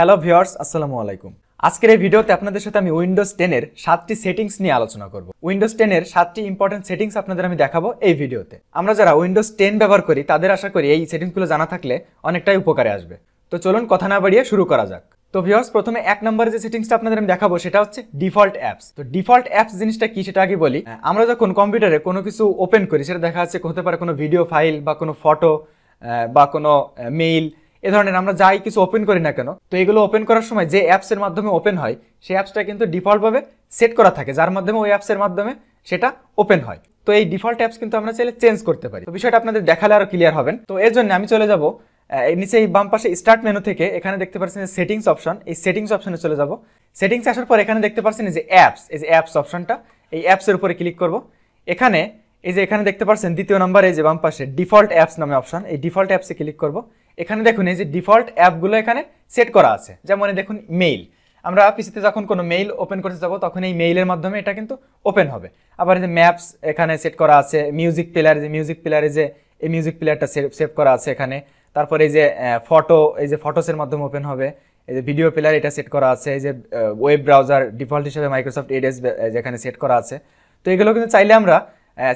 Hello viewers আসসালামু আলাইকুম আজকের এই ভিডিওতে আপনাদের সাথে আমি উইন্ডোজ টেনের সাতটি সেটিংস নিয়ে আলোচনা করব উইন্ডোজ টেনের সাতটি ইম্পর্টেন্ট সেটিংস আপনাদের আমি দেখাবো এই ভিডিওতে আমরা যারা উইন্ডোজ টেন ব্যবহার করি তাদের আশা করি এই সেটিংসগুলো জানা থাকলে অনেকটাই উপকারে আসবে তো চলুন কথা না বাড়িয়ে শুরু করা যাক তো ভিওর্স প্রথমে এক নম্বরে যে সেটিংসটা আপনাদের আমি দেখাবো সেটা হচ্ছে ডিফল্ট অ্যাপস তো ডিফল্ট অ্যাপস জিনিসটা কি সেটা আগে বলি আমরা যখন কম্পিউটারে কোনো কিছু ওপেন করি সেটা দেখা যাচ্ছে হতে পারে কোনো ভিডিও ফাইল বা কোনো ফটো বা কোনো মেইল এ ধরনের আমরা যাই কিছু ওপেন করি না কেন তো এগুলো ওপেন করার সময় যে অ্যাপসের মাধ্যমে ওপেন হয় সেই অ্যাপসটা কিন্তু ডিফল্টভাবে সেট করা থাকে যার মাধ্যমে ওই অ্যাপসের মাধ্যমে সেটা ওপেন হয় তো এই ডিফল্ট অ্যাপস কিন্তু আমরা চাইলে চেঞ্জ করতে পারি তো বিষয়টা আপনাদের দেখালে আরও ক্লিয়ার হবেন তো এর জন্য আমি চলে যাব নিচে এই বাম পাশে স্টার্ট মেনু থেকে এখানে দেখতে পাচ্ছেন যে সেটিংস অপশন এই সেটিংস অপশনে চলে যাব সেটিংস আসার পর এখানে দেখতে পাচ্ছেন যে অ্যাপস এই যে অ্যাপস অপশনটা এই অ্যাপসের উপরে ক্লিক করব এখানে এই যে এখানে দেখতে পাচ্ছেন দ্বিতীয় নম্বরে এই যে বাম পাশে ডিফল্ট অ্যাপস নামে অপশন এই ডিফল্ট অ্যাপসে ক্লিক করব এখানে দেখুন এই যে ডিফল্ট অ্যাপগুলো এখানে সেট করা আছে যেমন দেখুন মেইল আমরা পিসিতে যখন কোনো মেইল ওপেন করতে যাবো তখন এই মেইলের মাধ্যমে এটা কিন্তু ওপেন হবে আবার যে ম্যাপস এখানে সেট করা আছে মিউজিক প্লেয়ার যে মিউজিক প্লেয়ারে যে এই মিউজিক প্লেয়ারটা সেভ করা আছে এখানে তারপরে এই যে ফটো এই যে ফটোসের মাধ্যমে ওপেন হবে এই যে ভিডিও প্লেয়ার এটা সেট করা আছে এই যে ওয়েব ব্রাউজার ডিফল্ট হিসেবে মাইক্রোসফট এডেস যেখানে সেট করা আছে তো এগুলো কিন্তু চাইলে আমরা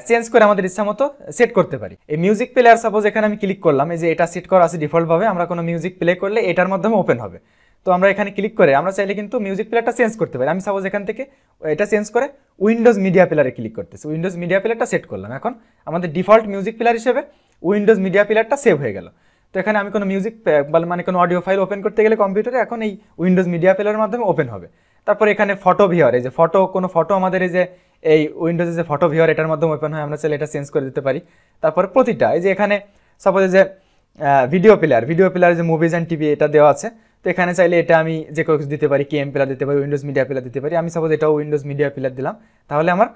চেঞ্জ করে আমাদের ইচ্ছা মতো সেট করতে পারি এই মিউজিক প্লেয়ার সাপোজ এখানে আমি ক্লিক করলাম এই যে এটা সেট করা আছে ডিফল্টভাবে আমরা কোনো মিউজিক প্লে করলে এটার মাধ্যমে ওপেন হবে তো আমরা এখানে ক্লিক করে আমরা চাইলে কিন্তু মিউজিক প্লেয়ারটা চেঞ্জ করতে পারি আমি সাপোজ এখান থেকে এটা চেঞ্জ করে উইন্ডোজ মিডিয়া প্লেয়ারে ক্লিক করতেছি উইন্ডোজ মিডিয়া প্লেয়ারটা সেট করলাম এখন আমাদের ডিফল্ট মিউজিক প্লেয়ার হিসেবে উইন্ডোজ মিডিয়া প্লেয়ারটা সেভ হয়ে গেল তো এখানে আমি কোনো মিউজিক মানে কোনো অডিও ফাইল ওপেন করতে গেলে কম্পিউটারে এখন এই উইন্ডোজ মিডিয়া প্লেয়ারের মাধ্যমে ওপেন হবে তারপর এখানে ফটো ভিওর এই যে ফটো কোনো ফটো আমাদের এই যে এই উইন্ডোজে যে ফটো ভিওর এটার মাধ্যমে ওপেন হয় আমরা চাইলে এটা চেঞ্জ করে দিতে পারি তারপর প্রতিটা এই যে এখানে সাপোজ যে ভিডিও প্লেয়ার ভিডিও প্লেয়ারে যে মুভিজ অ্যান্ড টিভি এটা দেওয়া আছে তো এখানে চাইলে এটা আমি যে কেউ কিছু দিতে পারি কেএম প্লেয়ার দিতে পারি উইন্ডোজ মিডিয়া প্লেয়ার দিতে পারি আমি সাপোজ এটাও উইন্ডোজ মিডিয়া প্লেয়ার দিলাম তাহলে আমার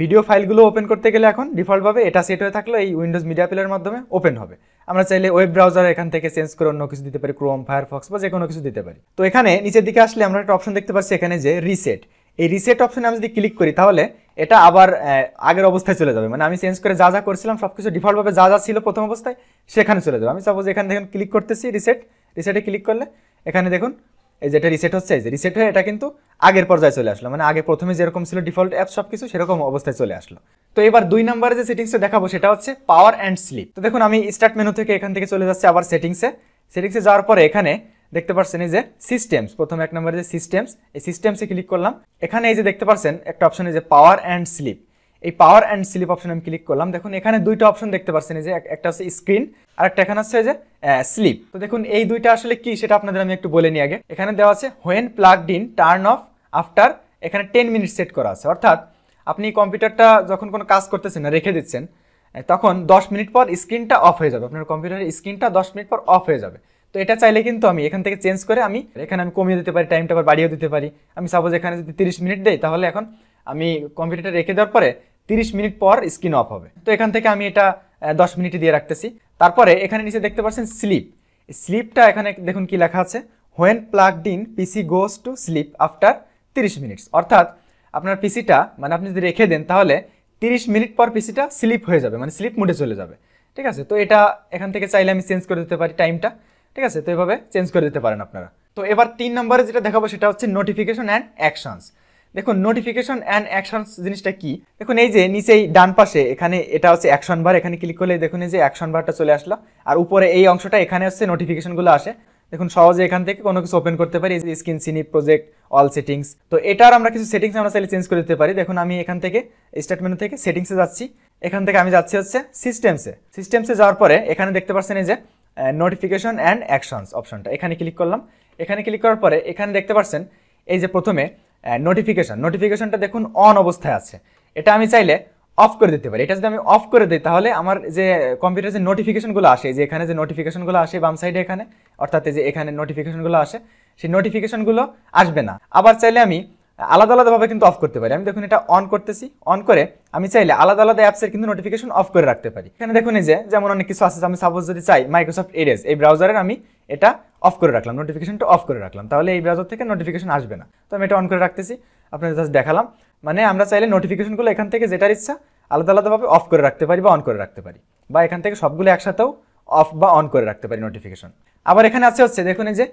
ভিডিও ফাইলগুলো ওপেন করতে গেলে এখন ডিফল্টভাবে এটা সেট হয়ে থাকলে এই উইন্ডোজ মিডিয়া প্লেয়ারের মাধ্যমে ওপেন হবে আমরা চাইলে ওয়েব ব্রাউজার এখান থেকে চেঞ্জ করে অন্য কিছু দিতে পারি ক্রোম ফায়ারফক্স বা যে কোনো কিছু দিতে পারি তো এখানে নিচের দিকে আসলে আমরা একটা অপশন দেখতে পাচ্ছি এখানে যে রিসেট এই রিসেট অপশানে আমি যদি ক্লিক করি তাহলে এটা আবার আগের অবস্থায় চলে যাবে মানে আমি চেঞ্জ করে যা যা করছিলাম সব কিছু ডিফল্টভাবে যা যা ছিল প্রথম অবস্থায় সেখানে চলে যাবে আমি সাপোজ এখানে দেখুন ক্লিক করতেছি রিসেট রিসেটে ক্লিক করলে এখানে দেখুন এই যেটা রিসেট হচ্ছে এই যে রিসেট হয়ে এটা কিন্তু আগের পর্যায়ে চলে আসলো মানে আগে প্রথমে যেরকম ছিল ডিফল্ট অ্যাপ সব কিছু সেরকম অবস্থায় চলে আসলো তো এবার দুই নম্বরে যে সেটিংসে দেখাবো সেটা হচ্ছে পাওয়ার অ্যান্ড স্লিপ তো দেখুন আমি স্টার্ট মেনু থেকে এখান থেকে চলে যাচ্ছি আবার সেটিংসে সেটিংসে যাওয়ার পরে এখানে দেখতে পাচ্ছেন এই যে সিস্টেমস প্রথম এক নম্বরে যে সিস্টেমস এই সিস্টেমসে ক্লিক করলাম এখানে এই যে দেখতে পাচ্ছেন একটা এই যে পাওয়ার অ্যান্ড স্লিপ এই পাওয়ার অ্যান্ড স্লিপ অপশন আমি ক্লিক করলাম দেখুন এখানে দুইটা অপশন দেখতে পাচ্ছেন এই যে একটা হচ্ছে স্ক্রিন আর একটা এখানে হচ্ছে যে স্লিপ তো দেখুন এই দুইটা আসলে কি সেটা আপনাদের আমি একটু বলে নিই আগে এখানে দেওয়া আছে when plugged in turn off after এখানে টেন মিনিট সেট করা আছে অর্থাৎ আপনি কম্পিউটারটা যখন কোনো কাজ করতেছেন না রেখে দিচ্ছেন তখন দশ মিনিট পর স্ক্রিনটা অফ হয়ে যাবে আপনার কম্পিউটারের স্ক্রিনটা দশ মিনিট পর অফ হয়ে যাবে তো এটা চাইলে কিন্তু আমি এখান থেকে চেঞ্জ করে আমি এখানে আমি কমিয়ে দিতে পারি টাইমটা আবার বাড়িয়ে দিতে পারি আমি সাপোজ এখানে যদি তিরিশ মিনিট দেয় তাহলে এখন আমি কম্পিউটারটা রেখে দেওয়ার পরে তিরিশ মিনিট পর স্ক্রিন অফ হবে তো এখান থেকে আমি এটা দশ মিনিট দিয়ে রাখতেছি তারপরে এখানে নিচে দেখতে পাচ্ছেন স্লিপ স্লিপটা এখানে দেখুন কি লেখা আছে when plugged in PC goes to sleep after তিরিশ মিনিটস অর্থাৎ আপনার পিসিটা মানে আপনি যদি রেখে দেন তাহলে তিরিশ মিনিট পর পিসিটা স্লিপ হয়ে যাবে মানে স্লিপ মুডে চলে যাবে ঠিক আছে তো এটা এখান থেকে চাইলে আমি চেঞ্জ করে দিতে পারি টাইমটা ঠিক আছে তো এভাবে চেঞ্জ করে দিতে পারেন আপনারা তো এবার তিন নম্বরে যেটা দেখাবো সেটা হচ্ছে নোটিফিকেশন অ্যান্ড অ্যাকশনস দেখুন নোটিফিকেশন অ্যান্ড অ্যাকশনস জিনিসটা কি দেখুন এই যে নিচেই ডান পাশে এখানে এটা হচ্ছে অ্যাকশন বার এখানে ক্লিক করলে দেখুন এই যে অ্যাকশন বারটা চলে আসলো আর উপরে এই অংশটা এখানে হচ্ছে নোটিফিকেশনগুলো আসে দেখুন সহজে এখান থেকে কোনো কিছু ওপেন করতে পারি এই স্ক্রিন সিনি প্রজেক্ট অল সেটিংস তো এটার আমরা কিছু সেটিংস আমরা চাইলে চেঞ্জ করে দিতে পারি দেখুন আমি এখান থেকে স্টেটমেন্ট থেকে সেটিংসে যাচ্ছি এখান থেকে আমি যাচ্ছি হচ্ছে সিস্টেমসে সিস্টেমসে যাওয়ার পরে এখানে দেখতে পাচ্ছেন এই যে নোটিফিকেশন অ্যান্ড অ্যাকশনস অপশনটা এখানে ক্লিক করলাম এখানে ক্লিক করার পরে এখানে দেখতে পাচ্ছেন এই যে প্রথমে নোটিফিকেশন নোটিফিকেশনটা দেখুন অন অবস্থায় আছে এটা আমি চাইলে অফ করে দিতে পারি এটা যদি আমি অফ করে দিই তাহলে আমার যে কম্পিউটার যে নোটিফিকেশনগুলো আসে যে এখানে যে নোটিফিকেশনগুলো আসে বাম সাইডে এখানে অর্থাৎ যে এখানে নোটিফিকেশনগুলো আসে সেই নোটিফিকেশনগুলো আসবে না আবার চাইলে আমি আলাদা আলাদাভাবে কিন্তু অফ করতে পারি আমি দেখুন এটা অন করতেছি অন করে আমি চাইলে আলাদা আলাদা অ্যাপসের কিন্তু নোটিফিকেশন অফ করে রাখতে পারি এখানে দেখুন এই যে যেমন অনেক কিছু আছে আমি সাপোজ যদি চাই মাইক্রোসফট এডেস এই ব্রাউজারের আমি এটা অফ করে রাখলাম নোটিফিকেশনটা অফ করে রাখলাম তাহলে এই ব্রাউজার থেকে নোটিফিকেশন আসবে না তো আমি এটা অন করে রাখতেছি আপনাদের জাস্ট দেখালাম মানে আমরা চাইলে নোটিফিকেশনগুলো এখান থেকে যেটার ইচ্ছা আলাদা আলাদাভাবে অফ করে রাখতে পারি বা অন করে রাখতে পারি বা এখান থেকে সবগুলো একসাথেও অফ বা অন করে রাখতে পারি নোটিফিকেশন আবার এখানে আছে হচ্ছে দেখুন এই যে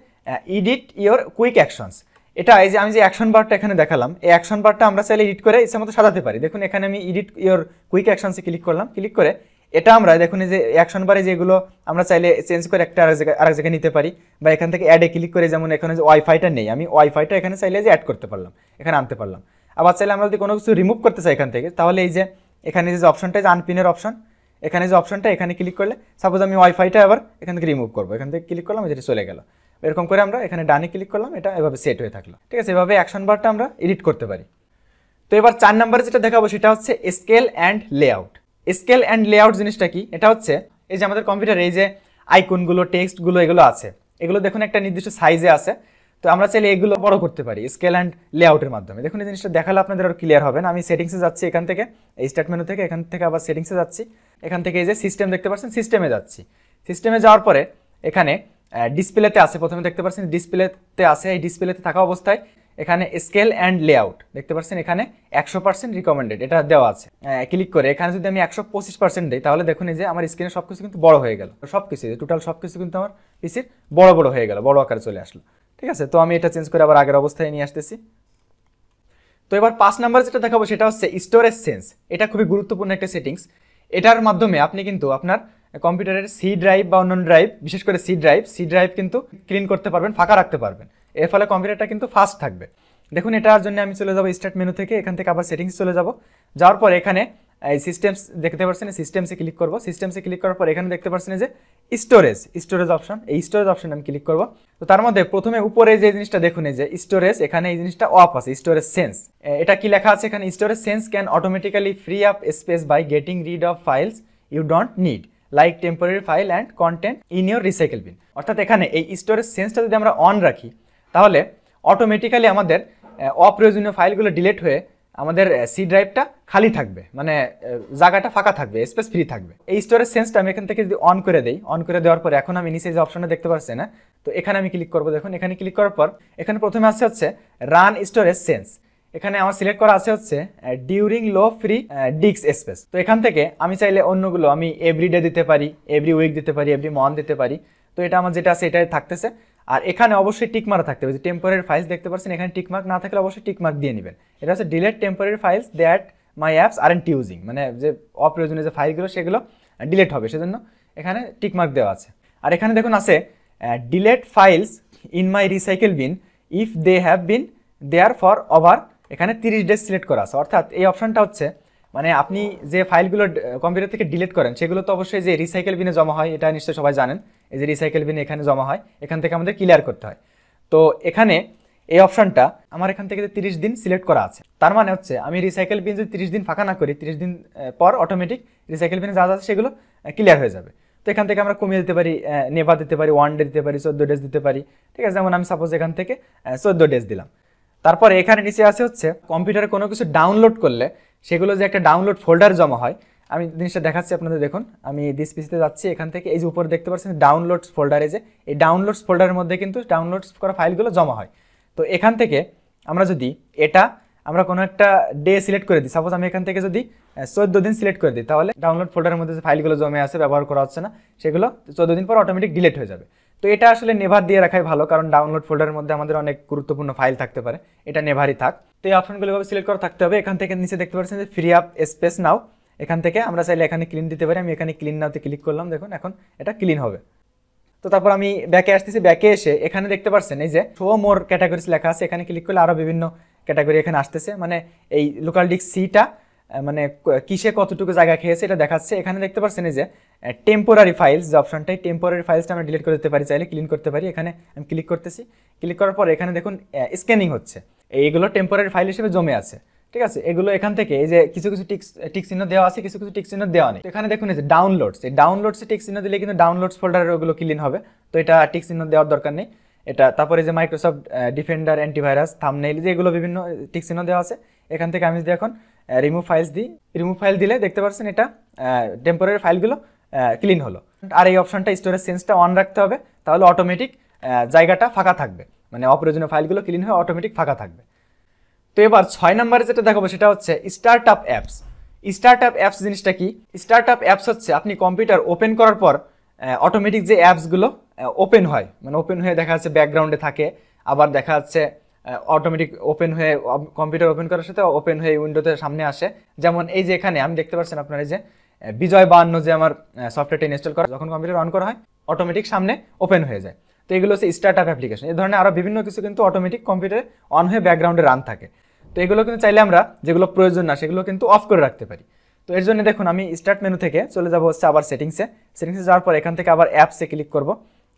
ইডিট ইওর কুইক অ্যাকশনস এটা এই যে আমি যে অ্যাকশন বারটা এখানে দেখালাম এই অ্যাকশন বারটা আমরা চাইলে এডিট করে ইচ্ছা মতো সাজাতে পারি দেখুন এখানে আমি এডিট ইয়োর কুইক অ্যাকশনসে ক্লিক করলাম ক্লিক করে এটা আমরা দেখুন যে অ্যাকশন বারে যেগুলো আমরা চাইলে চেঞ্জ করে একটা আরেক জায়গায় আরেক জায়গায় নিতে পারি বা এখান থেকে অ্যাডে ক্লিক করে যেমন এখানে যে ওয়াইফাইটা নেই আমি ওয়াইফাইটা এখানে চাইলে যে অ্যাড করতে পারলাম এখানে আনতে পারলাম আবার চাইলে আমরা যদি কোনো কিছু রিমুভ করতে চাই এখান থেকে তাহলে এই যে এখানে যে অপশনটা যে আনপিনের অপশন এখানে যে অপশনটা এখানে ক্লিক করলে সাপোজ আমি ওয়াইফাইটা আবার এখান থেকে রিমুভ করবো এখান থেকে ক্লিক করলাম যেটা চলে গেলো এরকম করে আমরা এখানে ডানে ক্লিক করলাম এটা এভাবে সেট হয়ে থাকলো ঠিক আছে এভাবে অ্যাকশন বারটা আমরা এডিট করতে পারি তো এবার চার নাম্বারে যেটা দেখাবো সেটা হচ্ছে scale and layout scale and layout জিনিসটা কি এটা হচ্ছে এই যে আমাদের কম্পিউটারে এই যে আইকনগুলো টেক্সটগুলো এগুলো আছে এগুলো দেখুন একটা নির্দিষ্ট সাইজে আছে তো আমরা চাইলে এগুলো বড় করতে পারি স্কেল অ্যান্ড লেআউটের মাধ্যমে দেখুন এই জিনিসটা দেখালে আপনাদের আরও ক্লিয়ার হবে না আমি সেটিংসে যাচ্ছি এখান থেকে এই স্টেটমেন্ট থেকে এখান থেকে আবার সেটিংসে যাচ্ছি এখান থেকে এই যে সিস্টেম দেখতে পাচ্ছেন সিস্টেমে যাচ্ছি সিস্টেমে যাওয়ার পরে এখানে ডিসপ্লেতে আছে প্রথমে দেখতে পাচ্ছেন ডিসপ্লেতে আছে এই ডিসপ্লেতে থাকা অবস্থায় এখানে স্কেল অ্যান্ড লেআউট দেখতে পাচ্ছেন এখানে একশো পার্সেন্ট রিকমেন্ডেড এটা দেওয়া আছে ক্লিক করে এখানে যদি আমি একশো পঁচিশ পার্সেন্ট দিই তাহলে দেখুন যে আমার স্ক্রিনে সব কিছু কিন্তু বড় হয়ে গেল সব কিছু টোটাল সব কিছু কিন্তু আমার পিসির বড় বড় হয়ে গেল বড় আকারে চলে আসলো ঠিক আছে তো আমি এটা চেঞ্জ করে আবার আগের অবস্থায় নিয়ে আসতেছি তো এবার পাঁচ নাম্বার যেটা দেখাবো সেটা হচ্ছে স্টোরেজ সেন্স এটা খুবই গুরুত্বপূর্ণ একটা সেটিংস এটার মাধ্যমে আপনি কিন্তু আপনার কম্পিউটারের সি ড্রাইভ বা অন্যান্য ড্রাইভ বিশেষ করে সি ড্রাইভ সি ড্রাইভ কিন্তু ক্লিন করতে পারবেন ফাঁকা রাখতে পারবেন এর ফলে কম্পিউটারটা কিন্তু ফাস্ট থাকবে দেখুন এটার জন্য আমি চলে যাবো স্টার্ট মেনু থেকে এখান থেকে আবার সেটিংস চলে যাব যাওয়ার পর এখানে এই সিস্টেমস দেখতে পাচ্ছেন সিস্টেমসে ক্লিক করব সিস্টেমসে ক্লিক করার পর এখানে দেখতে পাচ্ছেন যে স্টোরেজ স্টোরেজ অপশন এই স্টোরেজ অপশন আমি ক্লিক করব তো তার মধ্যে প্রথমে উপরে যে জিনিসটা দেখুন যে স্টোরেজ এখানে এই জিনিসটা অফ আছে স্টোরেজ সেন্স এটা কি লেখা আছে এখানে storage sense can automatically free up space by getting rid of files you don't need like temporary file and content in your recycle bin অর্থাৎ এখানে এই স্টোরেজ সেন্সটা যদি আমরা অন রাখি তাহলে অটোমেটিক্যালি আমাদের অপ্রয়োজনীয় ফাইলগুলো ডিলেট হয়ে আমাদের সি ড্রাইভটা খালি থাকবে মানে জায়গাটা ফাঁকা থাকবে স্পেস ফ্রি থাকবে এই স্টোরেজ সেন্সটা আমি এখান থেকে যদি অন করে দেই অন করে দেওয়ার পর এখন আমি নিচে যে অপশনটা দেখতে পাচ্ছি হ্যাঁ? না তো এখানে আমি ক্লিক করবো দেখুন এখানে ক্লিক করার পর এখানে প্রথমে আসছে হচ্ছে রান স্টোরেজ সেন্স এখানে আমার সিলেক্ট করা আছে হচ্ছে ডিউরিং লো ফ্রি ডিক্স স্পেস তো এখান থেকে আমি চাইলে অন্যগুলো আমি এভরি ডে দিতে পারি এভরি উইক দিতে পারি এভরি মান্থ দিতে পারি তো এটা আমার যেটা আছে এটাই থাকতেছে আর এখানে অবশ্যই টিকমার্ক থাকতে হবে যে টেম্পোরারি ফাইলস দেখতে পাচ্ছেন এখানে টিকমার্ক না থাকলে অবশ্যই টিকমার্ক দিয়ে নেবেন এটা হচ্ছে delete temporary files that my apps aren't using মানে যে অপ্রয়োজনীয় যে ফাইলগুলো সেগুলো ডিলেট হবে সেজন্য এখানে টিকমার্ক দেওয়া আছে আর এখানে দেখুন আছে delete files in my recycle bin if they have been there for over এখানে তিরিশ ডেজ সিলেক্ট করা আছে অর্থাৎ এই অপশানটা হচ্ছে মানে আপনি যে ফাইলগুলো কম্পিউটার থেকে ডিলিট করেন সেগুলো তো অবশ্যই যে রিসাইকেল বিনে জমা হয় এটা নিশ্চয়ই সবাই জানেন এই যে রিসাইকেল বিনে এখানে জমা হয় এখান থেকে আমাদের ক্লিয়ার করতে হয় তো এখানে এই অপশানটা আমার এখান থেকে যে তিরিশ দিন সিলেক্ট করা আছে তার মানে হচ্ছে আমি রিসাইকেল বিন যদি তিরিশ দিন ফাঁকা না করি তিরিশ দিন পর অটোমেটিক রিসাইকেল বিনে যা আছে সেগুলো ক্লিয়ার হয়ে যাবে তো এখান থেকে আমরা কমিয়ে দিতে পারি নেভা দিতে পারি ওয়ান ডে দিতে পারি চোদ্দো ডেজ দিতে পারি ঠিক আছে যেমন আমি সাপোজ এখান থেকে চোদ্দো ডেজ দিলাম তারপর এখানে নিচে আছে হচ্ছে কম্পিউটারে কোনো কিছু ডাউনলোড করলে সেগুলো যে একটা ডাউনলোড ফোল্ডার জমা হয় আমি জিনিসটা দেখাচ্ছি আপনাদের দেখুন আমি দিস পিসিতে যাচ্ছি এখান থেকে এই যে উপরে দেখতে পাচ্ছেন ডাউনলোডস ফোল্ডারে যে এই ডাউনলোডস ফোল্ডারের মধ্যে কিন্তু ডাউনলোডস করা ফাইলগুলো জমা হয় তো এখান থেকে আমরা যদি এটা আমরা কোনো একটা ডে সিলেক্ট করে দিই সাপোজ আমি এখান থেকে যদি চোদ্দ দিন সিলেক্ট করে দিই তাহলে ডাউনলোড ফোল্ডারের মধ্যে যে ফাইলগুলো জমে আছে ব্যবহার করা হচ্ছে না সেগুলো চোদ্দ দিন পর অটোমেটিক ডিলিট হয়ে যাবে তো এটা আসলে নেভার দিয়ে রাখাই ভালো কারণ ডাউনলোড ফোল্ডারের মধ্যে আমাদের অনেক গুরুত্বপূর্ণ ফাইল থাকতে পারে এটা নেভারই থাক তো এই অপশনগুলো ভাবে সিলেক্ট করা থাকতে হবে এখান থেকে নিচে দেখতে পাচ্ছেন যে ফ্রি আপ স্পেস নাও এখান থেকে আমরা চাইলে এখানে ক্লিন দিতে পারি আমি এখানে ক্লিন নাওতে ক্লিক করলাম দেখুন এখন এটা ক্লিন হবে তো তারপর আমি ব্যাকে আসতেছি ব্যাকে এসে এখানে দেখতে পাচ্ছেন এই যে শো মোর ক্যাটাগরিজ লেখা আছে এখানে ক্লিক করলে আরও বিভিন্ন ক্যাটাগরি এখানে আসতেছে মানে এই লোকাল ডিক সিটা মানে কিসে কতটুকু জায়গা খেয়েছে এটা দেখাচ্ছে এখানে দেখতে পাচ্ছেন এই যে টেম্পোরারি uh, ফাইলস যে অপশনটাই টেম্পোরারি ফাইলসটা আমরা ডিলিট করে দিতে পারি চাইলে ক্লিন করতে পারি এখানে আমি ক্লিক করতেছি ক্লিক করার পর এখানে দেখুন স্ক্যানিং uh, হচ্ছে এইগুলো টেম্পোরারি ফাইল হিসেবে জমে আছে ঠিক আছে এগুলো এখান থেকে এই যে কিছু কিছু টিক্স uh, টিক চিহ্ন দেওয়া আছে কিছু কিছু টিক চিহ্ন দেওয়া নেই এখানে দেখুন এই যে ডাউনলোডস এই ডাউনলোডসে টিক চিহ্ন দিলে কিন্তু ডাউনলোডস ফোল্ডারের ওগুলো ক্লিন হবে তো এটা টিক চিহ্ন দেওয়ার দরকার নেই এটা তারপরে যে মাইক্রোসফট ডিফেন্ডার অ্যান্টিভাইরাস থামনেইল যে এগুলো বিভিন্ন টিক চিহ্ন দেওয়া আছে এখান থেকে আমি যদি এখন রিমুভ ফাইলস দিই রিমুভ ফাইল দিলে দেখতে পাচ্ছেন এটা টেম্পোরারি ফাইলগুলো ক্লিন হলো আর এই অপশনটা স্টোরেজ সেন্সটা অন রাখতে হবে তাহলে অটোমেটিক জায়গাটা ফাঁকা থাকবে মানে অপ্রয়োজনীয় ফাইলগুলো ক্লিন হয়ে অটোমেটিক ফাঁকা থাকবে তো এবার ছয় নম্বরে যেটা দেখাবো সেটা হচ্ছে startup apps startup apps জিনিসটা কি স্টার্ট আপ অ্যাপস হচ্ছে আপনি কম্পিউটার ওপেন করার পর অটোমেটিক যে অ্যাপসগুলো ওপেন হয় মানে ওপেন হয়ে দেখা যাচ্ছে ব্যাকগ্রাউন্ডে থাকে আবার দেখা যাচ্ছে অটোমেটিক ওপেন হয়ে কম্পিউটার ওপেন করার সাথে ওপেন হয়ে উইন্ডোতে সামনে আসে যেমন এই যে এখানে আমি দেখতে পাচ্ছেন এই যে বিজয় বান্ন যে আমার সফটওয়্যারটা ইনস্টল করা যখন কম্পিউটার অন করা হয় অটোমেটিক সামনে ওপেন হয়ে যায় তো এগুলো হচ্ছে স্টার্ট আপ অ্যাপ্লিকেশন এ ধরনের আরও বিভিন্ন কিছু কিন্তু অটোমেটিক কম্পিউটারে অন হয়ে ব্যাকগ্রাউন্ডে রান থাকে তো এগুলো কিন্তু চাইলে আমরা যেগুলো প্রয়োজন না সেগুলো কিন্তু অফ করে রাখতে পারি তো এর জন্য দেখুন আমি স্টার্ট মেনু থেকে চলে যাবো হচ্ছে আবার সেটিংসে সেটিংসে যাওয়ার পর এখান থেকে আবার অ্যাপসে ক্লিক করব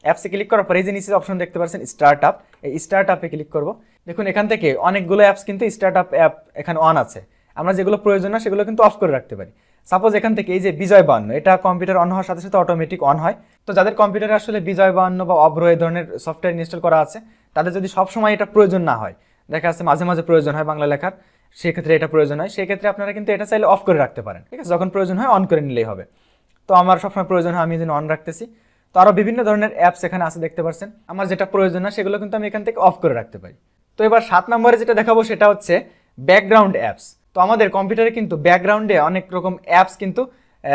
অ্যাপসে ক্লিক করার পর এই যে নিচে অপশন দেখতে পাচ্ছেন স্টার্ট আপ এই স্টার্ট আপে ক্লিক করব দেখুন এখান থেকে অনেকগুলো অ্যাপস কিন্তু স্টার্ট আপ অ্যাপ এখানে অন আছে আমরা যেগুলো প্রয়োজন না সেগুলো কিন্তু অফ করে রাখতে পারি সাপোজ এখান থেকে এই যে বিজয় বাহান্ন এটা কম্পিউটার অন হওয়ার সাথে সাথে অটোমেটিক অন হয় তো যাদের কম্পিউটারে আসলে বিজয় বাহান্ন বা অব্র এই ধরনের সফটওয়্যার ইনস্টল করা আছে তাদের যদি সবসময় এটা প্রয়োজন না হয় দেখা যাচ্ছে মাঝে মাঝে প্রয়োজন হয় বাংলা লেখার সেক্ষেত্রে এটা প্রয়োজন হয় সেক্ষেত্রে আপনারা কিন্তু এটা চাইলে অফ করে রাখতে পারেন ঠিক আছে যখন প্রয়োজন হয় অন করে নিলেই হবে তো আমার সবসময় প্রয়োজন হয় আমি যেন অন রাখতেছি তো আরও বিভিন্ন ধরনের অ্যাপস এখানে আছে দেখতে পারছেন আমার যেটা প্রয়োজন হয় সেগুলো কিন্তু আমি এখান থেকে অফ করে রাখতে পারি তো এবার সাত নম্বরে যেটা দেখাবো সেটা হচ্ছে ব্যাকগ্রাউন্ড অ্যাপস আমাদের কম্পিউটারে কিন্তু ব্যাকগ্রাউন্ডে অনেক রকম অ্যাপস কিন্তু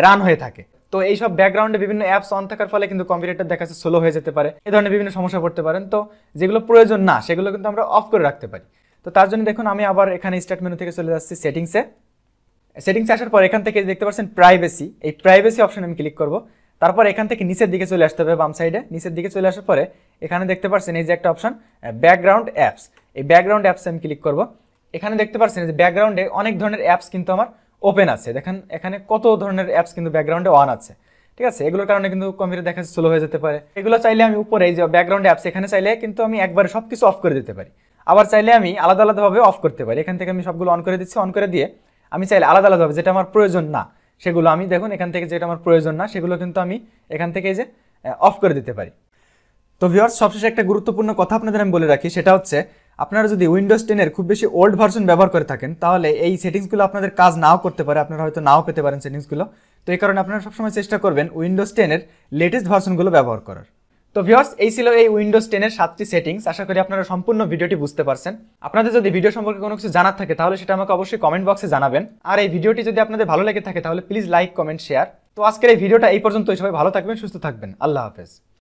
রান হয়ে থাকে তো এই সব ব্যাকগ্রাউন্ডে বিভিন্ন অ্যাপস অন থাকার ফলে কিন্তু কম্পিউটারটা দেখা যাচ্ছে স্লো হয়ে যেতে পারে এ ধরনের বিভিন্ন সমস্যা পড়তে পারেন তো যেগুলো প্রয়োজন না সেগুলো কিন্তু আমরা অফ করে রাখতে পারি তো তার জন্য দেখুন আমি আবার এখানে স্টার্ট মেনু থেকে চলে যাচ্ছি সেটিংসে সেটিংসে আসার পর এখান থেকে দেখতে পাচ্ছেন প্রাইভেসি এই প্রাইভেসি অপশন আমি ক্লিক করব তারপর এখান থেকে নিচের দিকে চলে আসতে হবে বাম সাইডে নিচের দিকে চলে আসার পরে এখানে দেখতে পাচ্ছেন এই যে একটা অপশন ব্যাকগ্রাউন্ড অ্যাপস এই ব্যাকগ্রাউন্ড অ্যাপসে আমি ক্লিক করবো এখানে দেখতে পাচ্ছেন যে ব্যাকগ্রাউন্ডে অনেক ধরনের অ্যাপস কিন্তু আমার ওপেন আছে দেখেন এখানে কত ধরনের অ্যাপস কিন্তু ব্যাকগ্রাউন্ডে অন আছে ঠিক আছে এগুলোর কারণে কিন্তু কম্পিউটার দেখা স্লো হয়ে যেতে পারে এগুলো চাইলে আমি উপরে যে ব্যাকগ্রাউন্ড অ্যাপস এখানে চাইলে কিন্তু আমি একবারে সব কিছু অফ করে দিতে পারি আবার চাইলে আমি আলাদা আলাদাভাবে অফ করতে পারি এখান থেকে আমি সবগুলো অন করে দিচ্ছি অন করে দিয়ে আমি চাইলে আলাদা আলাদাভাবে যেটা আমার প্রয়োজন না সেগুলো আমি দেখুন এখান থেকে যেটা আমার প্রয়োজন না সেগুলো কিন্তু আমি এখান থেকে যে অফ করে দিতে পারি তো ভিওর সবশেষে একটা গুরুত্বপূর্ণ কথা আপনাদের আমি বলে রাখি সেটা হচ্ছে আপনারা যদি উইন্ডোজ টেনের খুব বেশি ওল্ড ভার্সন ব্যবহার করে থাকেন তাহলে এই সেটিংসগুলো আপনাদের কাজ নাও করতে পারে আপনারা হয়তো নাও পেতে পারেন সেটিংসগুলো তো এই কারণে আপনারা সবসময় চেষ্টা করবেন উইন্ডোজ টেনের লেটেস্ট ভার্সনগুলো ব্যবহার করার তো ভিওর্স এই ছিল এই উইন্ডোজ টেনের সাতটি সেটিংস আশা করি আপনারা সম্পূর্ণ ভিডিওটি বুঝতে পারছেন আপনাদের যদি ভিডিও সম্পর্কে কোনো কিছু জানার থাকে তাহলে সেটা আমাকে অবশ্যই কমেন্ট বক্সে জানাবেন আর এই ভিডিওটি যদি আপনাদের ভালো লেগে থাকে তাহলে প্লিজ লাইক কমেন্ট শেয়ার তো আজকের এই ভিডিওটা এই পর্যন্তই সবাই ভালো থাকবেন সুস্থ থাকবেন আল্লাহ হাফেজ